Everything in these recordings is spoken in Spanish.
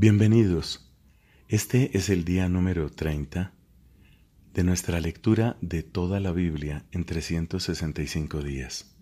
Bienvenidos. Este es el día número 30 de nuestra lectura de toda la Biblia en 365 días.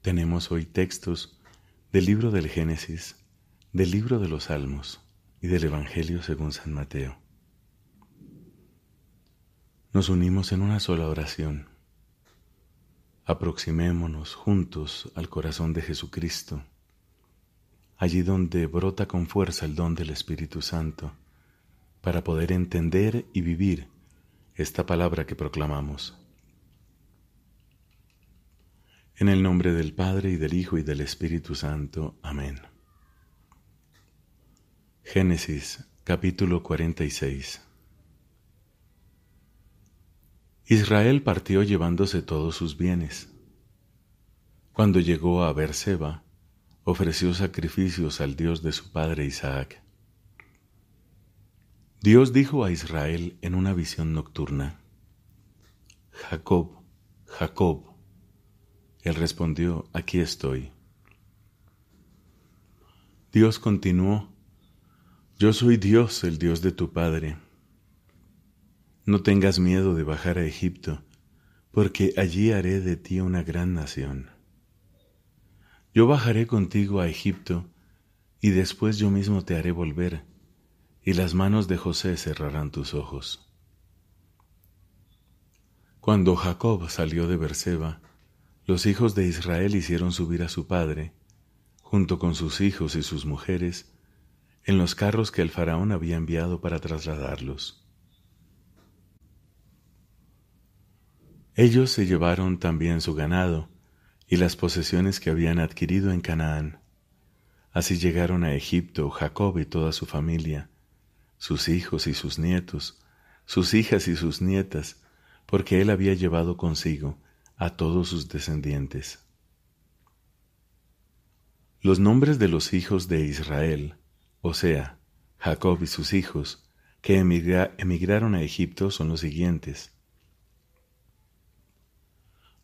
Tenemos hoy textos del libro del Génesis, del libro de los Salmos y del Evangelio según San Mateo. Nos unimos en una sola oración. Aproximémonos juntos al corazón de Jesucristo allí donde brota con fuerza el don del Espíritu Santo, para poder entender y vivir esta palabra que proclamamos. En el nombre del Padre y del Hijo y del Espíritu Santo. Amén. Génesis capítulo 46 Israel partió llevándose todos sus bienes. Cuando llegó a Berseba, ofreció sacrificios al Dios de su padre Isaac. Dios dijo a Israel en una visión nocturna, Jacob, Jacob. Él respondió, aquí estoy. Dios continuó, yo soy Dios, el Dios de tu Padre. No tengas miedo de bajar a Egipto, porque allí haré de ti una gran nación. Yo bajaré contigo a Egipto, y después yo mismo te haré volver, y las manos de José cerrarán tus ojos. Cuando Jacob salió de Berseba, los hijos de Israel hicieron subir a su padre, junto con sus hijos y sus mujeres, en los carros que el faraón había enviado para trasladarlos. Ellos se llevaron también su ganado, y las posesiones que habían adquirido en Canaán. Así llegaron a Egipto Jacob y toda su familia, sus hijos y sus nietos, sus hijas y sus nietas, porque él había llevado consigo a todos sus descendientes. Los nombres de los hijos de Israel, o sea, Jacob y sus hijos, que emigraron a Egipto son los siguientes.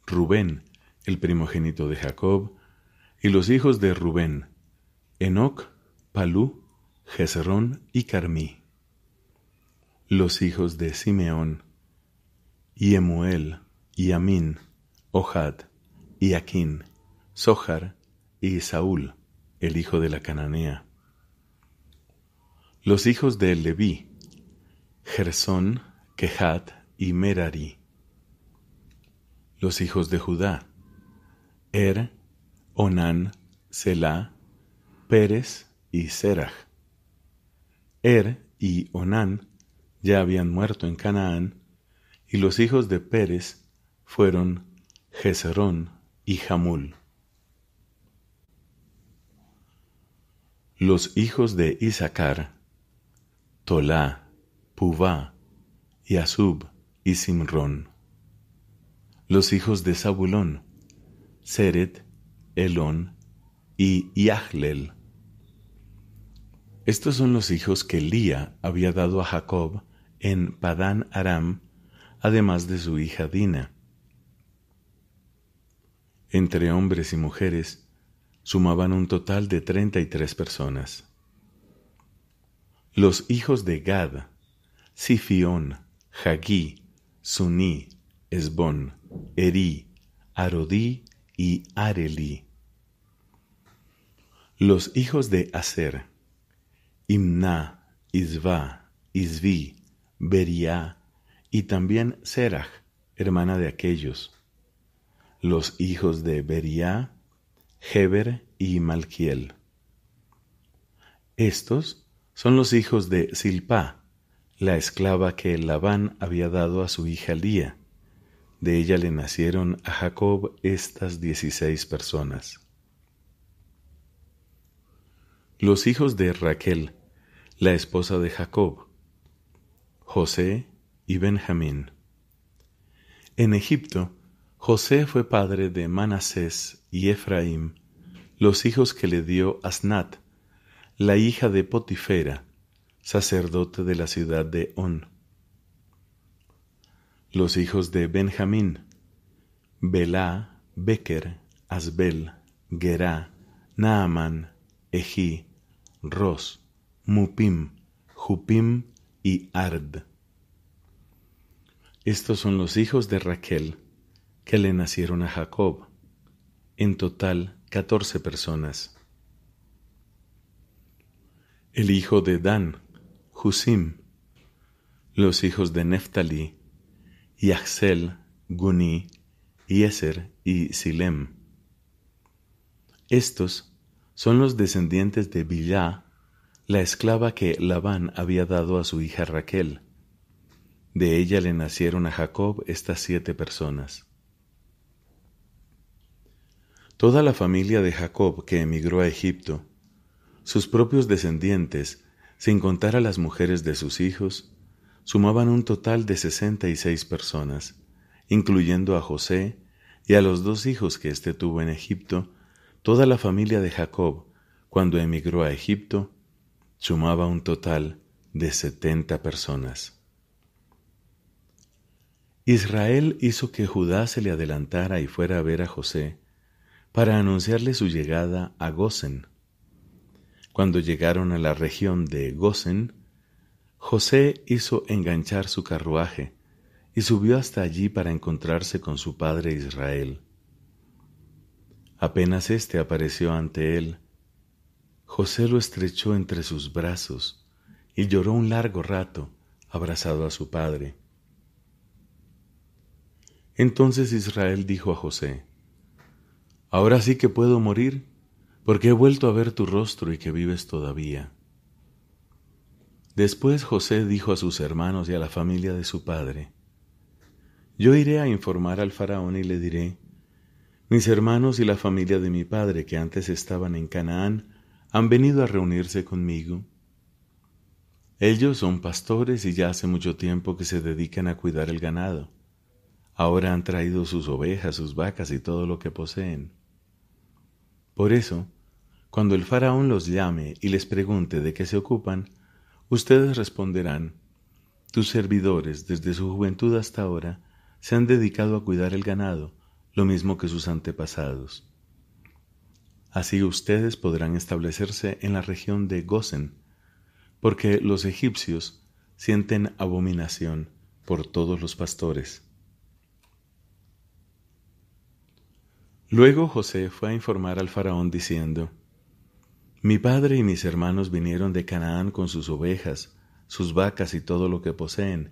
Rubén, el primogénito de Jacob, y los hijos de Rubén, Enoc, Palú, Jezerón y Carmí. Los hijos de Simeón, Yemuel, Yamín, y Amín, Ohad, y Sohar, y Saúl, el hijo de la cananea. Los hijos de Leví, Gersón, Kehat y Merari. Los hijos de Judá, Er, Onán, Selah, Pérez y Seraj. Er y Onán ya habían muerto en Canaán, y los hijos de Pérez fueron Jezerón y Jamul. Los hijos de Isaacar, Tolá, Puvá, Yasub y Simrón. Los hijos de Zabulón, Seret, Elón y Yahlel. Estos son los hijos que Lía había dado a Jacob en Padán Aram, además de su hija Dina. Entre hombres y mujeres sumaban un total de treinta y tres personas. Los hijos de Gad, Sifión, Hagí, Suní, Esbón, Eri, Arodí y Los hijos de Aser, Imna, Isva, Isvi, Beria y también Serach, hermana de aquellos. Los hijos de Beria, Heber y Malkiel. Estos son los hijos de Silpa, la esclava que Labán había dado a su hija Lía de ella le nacieron a Jacob estas dieciséis personas. Los hijos de Raquel, la esposa de Jacob, José y Benjamín. En Egipto, José fue padre de Manasés y Efraín, los hijos que le dio Asnat, la hija de Potifera, sacerdote de la ciudad de On. Los hijos de Benjamín: Belá, beker Asbel, Gerá, Naaman, Ejí, Ros, Mupim, Jupim y Ard. Estos son los hijos de Raquel que le nacieron a Jacob. En total, catorce personas. El hijo de Dan, Husim. Los hijos de Neftalí, y Axel, Guni, Yeser y Silem. Estos son los descendientes de Bilá, la esclava que Labán había dado a su hija Raquel. De ella le nacieron a Jacob estas siete personas. Toda la familia de Jacob que emigró a Egipto, sus propios descendientes, sin contar a las mujeres de sus hijos, sumaban un total de sesenta y seis personas, incluyendo a José y a los dos hijos que éste tuvo en Egipto, toda la familia de Jacob, cuando emigró a Egipto, sumaba un total de setenta personas. Israel hizo que Judá se le adelantara y fuera a ver a José para anunciarle su llegada a Gosen. Cuando llegaron a la región de Gosen, José hizo enganchar su carruaje y subió hasta allí para encontrarse con su padre Israel. Apenas éste apareció ante él, José lo estrechó entre sus brazos y lloró un largo rato, abrazado a su padre. Entonces Israel dijo a José, Ahora sí que puedo morir, porque he vuelto a ver tu rostro y que vives todavía. Después José dijo a sus hermanos y a la familia de su padre, Yo iré a informar al faraón y le diré, Mis hermanos y la familia de mi padre que antes estaban en Canaán han venido a reunirse conmigo. Ellos son pastores y ya hace mucho tiempo que se dedican a cuidar el ganado. Ahora han traído sus ovejas, sus vacas y todo lo que poseen. Por eso, cuando el faraón los llame y les pregunte de qué se ocupan, Ustedes responderán, tus servidores desde su juventud hasta ahora se han dedicado a cuidar el ganado, lo mismo que sus antepasados. Así ustedes podrán establecerse en la región de Gosen, porque los egipcios sienten abominación por todos los pastores. Luego José fue a informar al faraón diciendo, mi padre y mis hermanos vinieron de Canaán con sus ovejas, sus vacas y todo lo que poseen,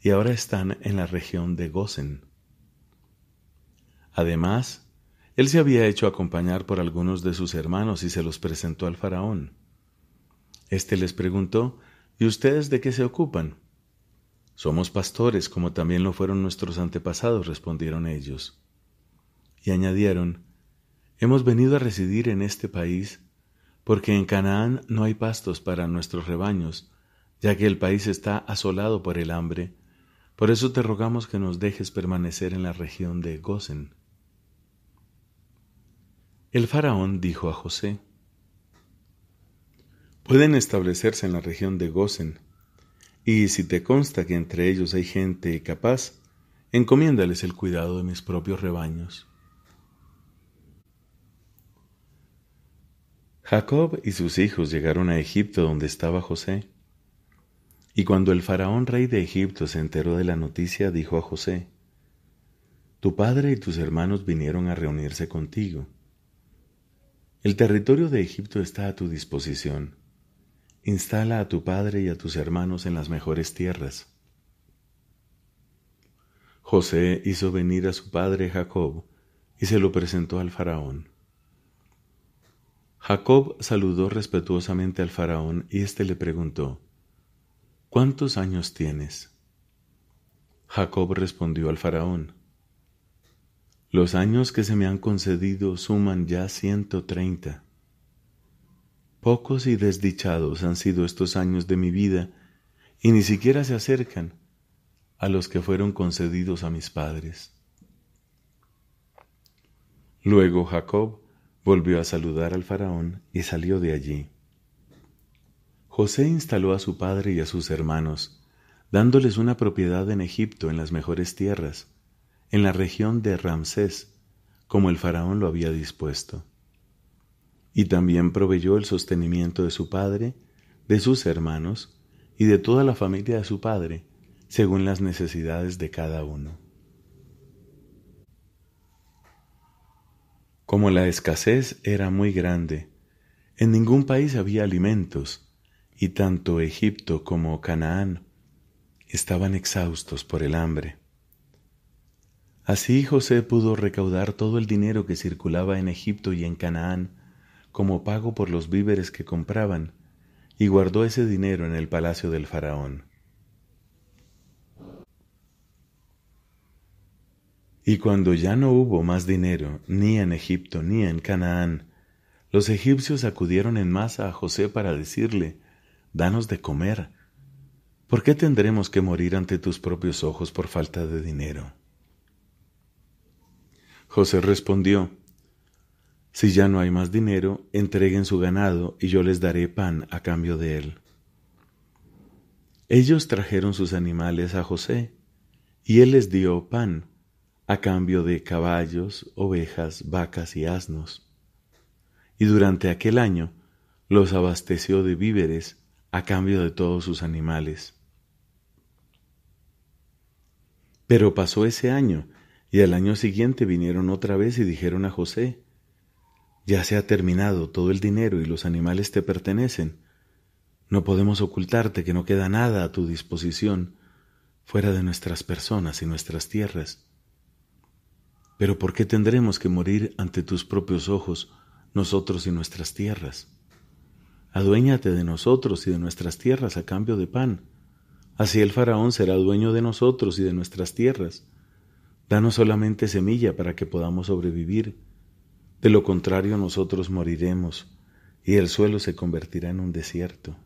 y ahora están en la región de Gosen. Además, él se había hecho acompañar por algunos de sus hermanos y se los presentó al faraón. Este les preguntó, ¿Y ustedes de qué se ocupan? Somos pastores, como también lo fueron nuestros antepasados, respondieron ellos. Y añadieron, Hemos venido a residir en este país porque en Canaán no hay pastos para nuestros rebaños, ya que el país está asolado por el hambre. Por eso te rogamos que nos dejes permanecer en la región de Gosen. El faraón dijo a José, Pueden establecerse en la región de Gosen, y si te consta que entre ellos hay gente capaz, encomiéndales el cuidado de mis propios rebaños. Jacob y sus hijos llegaron a Egipto donde estaba José. Y cuando el faraón rey de Egipto se enteró de la noticia, dijo a José, Tu padre y tus hermanos vinieron a reunirse contigo. El territorio de Egipto está a tu disposición. Instala a tu padre y a tus hermanos en las mejores tierras. José hizo venir a su padre Jacob y se lo presentó al faraón. Jacob saludó respetuosamente al faraón y éste le preguntó, ¿Cuántos años tienes? Jacob respondió al faraón, Los años que se me han concedido suman ya ciento treinta. Pocos y desdichados han sido estos años de mi vida, y ni siquiera se acercan a los que fueron concedidos a mis padres. Luego Jacob Volvió a saludar al faraón y salió de allí. José instaló a su padre y a sus hermanos, dándoles una propiedad en Egipto en las mejores tierras, en la región de Ramsés, como el faraón lo había dispuesto. Y también proveyó el sostenimiento de su padre, de sus hermanos y de toda la familia de su padre, según las necesidades de cada uno. Como la escasez era muy grande, en ningún país había alimentos, y tanto Egipto como Canaán estaban exhaustos por el hambre. Así José pudo recaudar todo el dinero que circulaba en Egipto y en Canaán como pago por los víveres que compraban, y guardó ese dinero en el palacio del faraón. Y cuando ya no hubo más dinero, ni en Egipto ni en Canaán, los egipcios acudieron en masa a José para decirle, Danos de comer. ¿Por qué tendremos que morir ante tus propios ojos por falta de dinero? José respondió, Si ya no hay más dinero, entreguen su ganado y yo les daré pan a cambio de él. Ellos trajeron sus animales a José, y él les dio pan a cambio de caballos, ovejas, vacas y asnos. Y durante aquel año los abasteció de víveres a cambio de todos sus animales. Pero pasó ese año, y al año siguiente vinieron otra vez y dijeron a José, Ya se ha terminado todo el dinero y los animales te pertenecen. No podemos ocultarte que no queda nada a tu disposición fuera de nuestras personas y nuestras tierras. Pero ¿por qué tendremos que morir ante tus propios ojos, nosotros y nuestras tierras? Aduéñate de nosotros y de nuestras tierras a cambio de pan. Así el faraón será dueño de nosotros y de nuestras tierras. Danos solamente semilla para que podamos sobrevivir. De lo contrario nosotros moriremos y el suelo se convertirá en un desierto.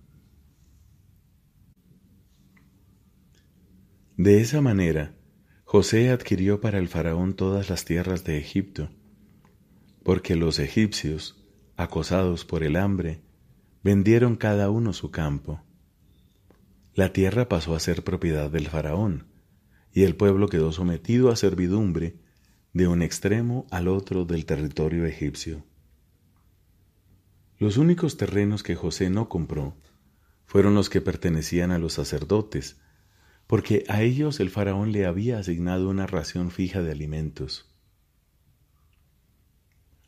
De esa manera, José adquirió para el faraón todas las tierras de Egipto, porque los egipcios, acosados por el hambre, vendieron cada uno su campo. La tierra pasó a ser propiedad del faraón, y el pueblo quedó sometido a servidumbre de un extremo al otro del territorio egipcio. Los únicos terrenos que José no compró fueron los que pertenecían a los sacerdotes, porque a ellos el faraón le había asignado una ración fija de alimentos.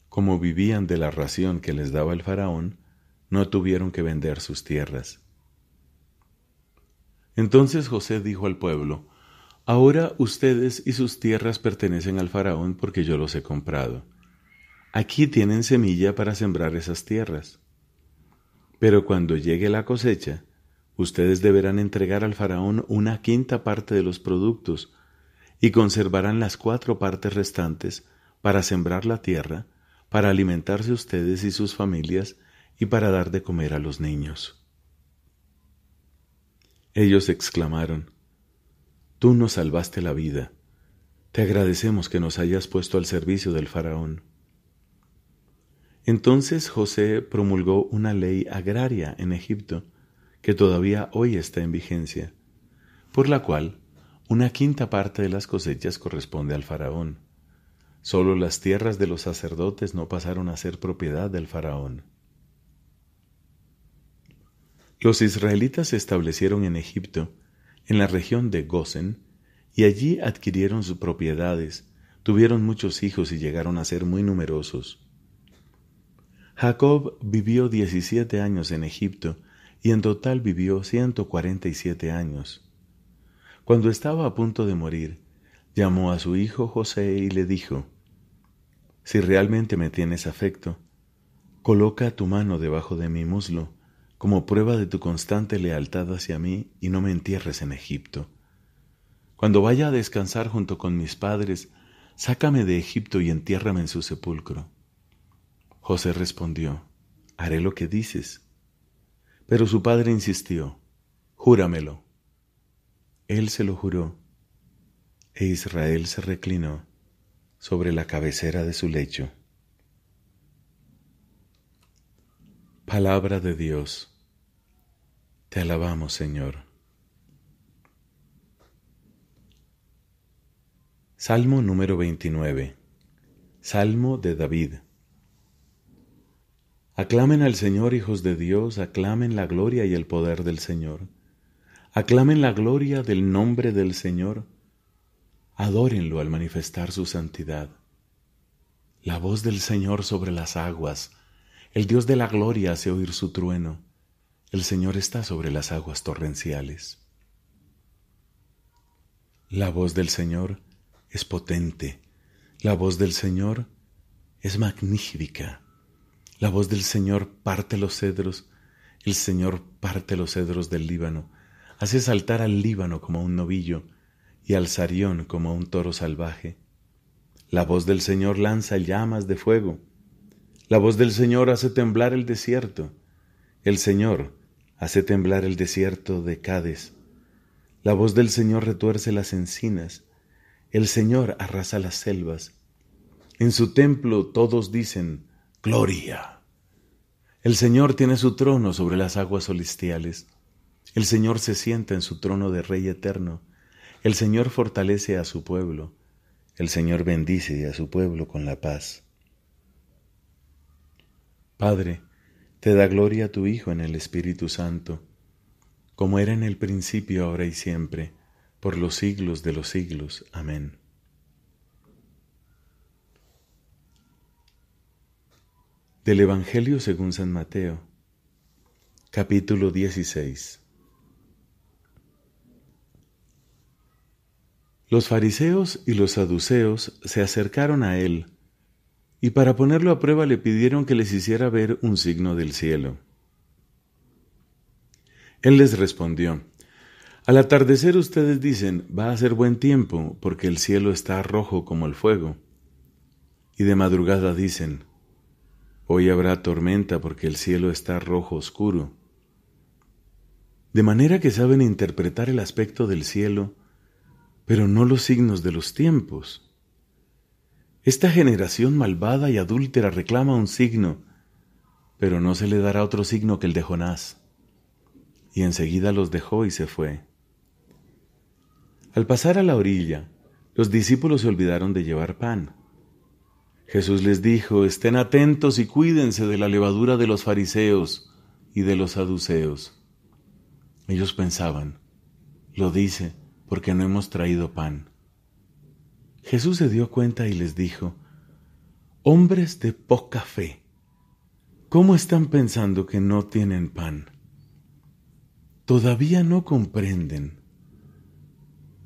Como vivían de la ración que les daba el faraón, no tuvieron que vender sus tierras. Entonces José dijo al pueblo, Ahora ustedes y sus tierras pertenecen al faraón porque yo los he comprado. Aquí tienen semilla para sembrar esas tierras. Pero cuando llegue la cosecha, Ustedes deberán entregar al faraón una quinta parte de los productos, y conservarán las cuatro partes restantes para sembrar la tierra, para alimentarse ustedes y sus familias, y para dar de comer a los niños. Ellos exclamaron, Tú nos salvaste la vida. Te agradecemos que nos hayas puesto al servicio del faraón. Entonces José promulgó una ley agraria en Egipto, que todavía hoy está en vigencia, por la cual una quinta parte de las cosechas corresponde al faraón. Solo las tierras de los sacerdotes no pasaron a ser propiedad del faraón. Los israelitas se establecieron en Egipto, en la región de Gosen, y allí adquirieron sus propiedades, tuvieron muchos hijos y llegaron a ser muy numerosos. Jacob vivió diecisiete años en Egipto y en total vivió siete años. Cuando estaba a punto de morir, llamó a su hijo José y le dijo, Si realmente me tienes afecto, coloca tu mano debajo de mi muslo, como prueba de tu constante lealtad hacia mí, y no me entierres en Egipto. Cuando vaya a descansar junto con mis padres, sácame de Egipto y entiérrame en su sepulcro. José respondió, Haré lo que dices. Pero su padre insistió, Júramelo. Él se lo juró, e Israel se reclinó sobre la cabecera de su lecho. Palabra de Dios. Te alabamos, Señor. Salmo número 29. Salmo de David. Aclamen al Señor, hijos de Dios, aclamen la gloria y el poder del Señor. Aclamen la gloria del nombre del Señor. Adórenlo al manifestar su santidad. La voz del Señor sobre las aguas. El Dios de la gloria hace oír su trueno. El Señor está sobre las aguas torrenciales. La voz del Señor es potente. La voz del Señor es magnífica. La voz del Señor parte los cedros, el Señor parte los cedros del Líbano, hace saltar al Líbano como un novillo y al Sarión como un toro salvaje. La voz del Señor lanza llamas de fuego. La voz del Señor hace temblar el desierto. El Señor hace temblar el desierto de Cades. La voz del Señor retuerce las encinas. El Señor arrasa las selvas. En su templo todos dicen, Gloria. El Señor tiene su trono sobre las aguas celestiales. El Señor se sienta en su trono de Rey eterno. El Señor fortalece a su pueblo. El Señor bendice a su pueblo con la paz. Padre, te da gloria a tu Hijo en el Espíritu Santo, como era en el principio, ahora y siempre, por los siglos de los siglos. Amén. Del Evangelio según San Mateo, capítulo 16. Los fariseos y los saduceos se acercaron a él, y para ponerlo a prueba le pidieron que les hiciera ver un signo del cielo. Él les respondió, Al atardecer ustedes dicen, va a ser buen tiempo, porque el cielo está rojo como el fuego. Y de madrugada dicen, Hoy habrá tormenta porque el cielo está rojo oscuro. De manera que saben interpretar el aspecto del cielo, pero no los signos de los tiempos. Esta generación malvada y adúltera reclama un signo, pero no se le dará otro signo que el de Jonás. Y enseguida los dejó y se fue. Al pasar a la orilla, los discípulos se olvidaron de llevar pan. Jesús les dijo, estén atentos y cuídense de la levadura de los fariseos y de los saduceos. Ellos pensaban, lo dice porque no hemos traído pan. Jesús se dio cuenta y les dijo, hombres de poca fe, ¿cómo están pensando que no tienen pan? Todavía no comprenden.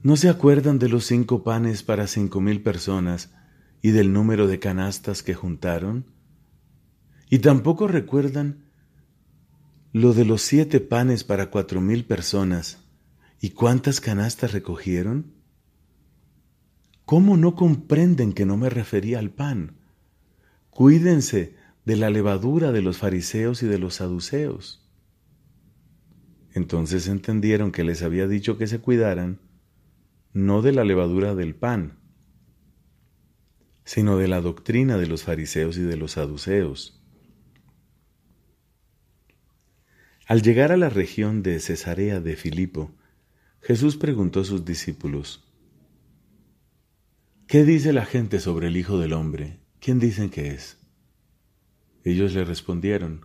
¿No se acuerdan de los cinco panes para cinco mil personas? y del número de canastas que juntaron, y tampoco recuerdan lo de los siete panes para cuatro mil personas y cuántas canastas recogieron. ¿Cómo no comprenden que no me refería al pan? Cuídense de la levadura de los fariseos y de los saduceos. Entonces entendieron que les había dicho que se cuidaran, no de la levadura del pan, sino de la doctrina de los fariseos y de los saduceos. Al llegar a la región de Cesarea de Filipo, Jesús preguntó a sus discípulos, ¿Qué dice la gente sobre el Hijo del Hombre? ¿Quién dicen que es? Ellos le respondieron,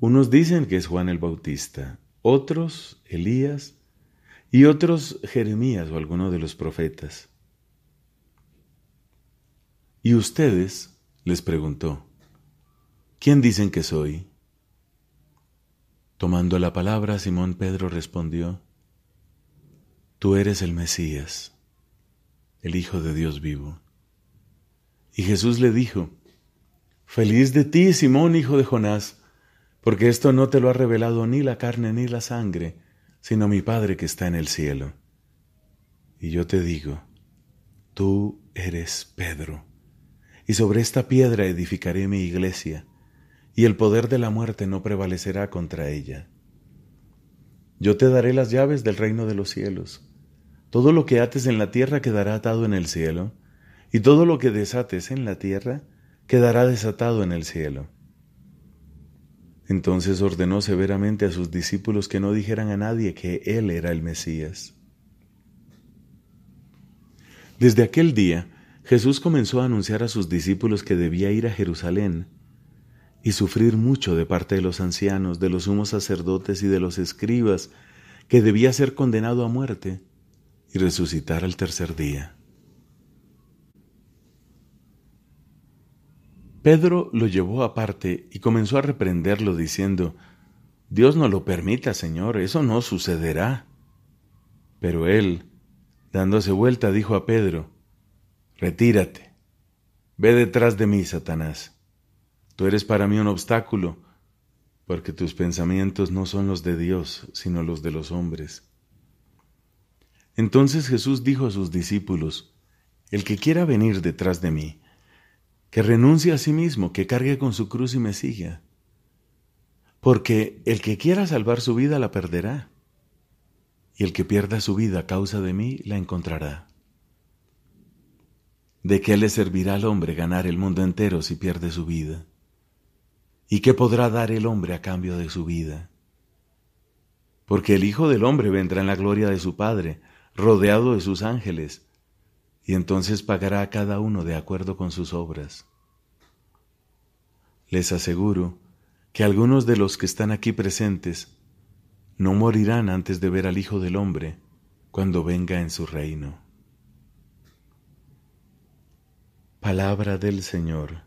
unos dicen que es Juan el Bautista, otros Elías y otros Jeremías o alguno de los profetas. ¿Y ustedes? les preguntó. ¿Quién dicen que soy? Tomando la palabra, Simón Pedro respondió, Tú eres el Mesías, el Hijo de Dios vivo. Y Jesús le dijo, Feliz de ti, Simón, hijo de Jonás, porque esto no te lo ha revelado ni la carne ni la sangre, sino mi Padre que está en el cielo. Y yo te digo, tú eres Pedro y sobre esta piedra edificaré mi iglesia, y el poder de la muerte no prevalecerá contra ella. Yo te daré las llaves del reino de los cielos. Todo lo que ates en la tierra quedará atado en el cielo, y todo lo que desates en la tierra quedará desatado en el cielo. Entonces ordenó severamente a sus discípulos que no dijeran a nadie que él era el Mesías. Desde aquel día, Jesús comenzó a anunciar a sus discípulos que debía ir a Jerusalén y sufrir mucho de parte de los ancianos, de los sumos sacerdotes y de los escribas, que debía ser condenado a muerte y resucitar al tercer día. Pedro lo llevó aparte y comenzó a reprenderlo diciendo, Dios no lo permita, Señor, eso no sucederá. Pero él, dándose vuelta, dijo a Pedro, Retírate. Ve detrás de mí, Satanás. Tú eres para mí un obstáculo, porque tus pensamientos no son los de Dios, sino los de los hombres. Entonces Jesús dijo a sus discípulos, El que quiera venir detrás de mí, que renuncie a sí mismo, que cargue con su cruz y me siga. Porque el que quiera salvar su vida la perderá, y el que pierda su vida a causa de mí la encontrará. ¿De qué le servirá al hombre ganar el mundo entero si pierde su vida? ¿Y qué podrá dar el hombre a cambio de su vida? Porque el Hijo del Hombre vendrá en la gloria de su Padre, rodeado de sus ángeles, y entonces pagará a cada uno de acuerdo con sus obras. Les aseguro que algunos de los que están aquí presentes no morirán antes de ver al Hijo del Hombre cuando venga en su reino. Palabra del Señor.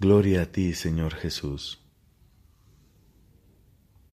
Gloria a ti, Señor Jesús.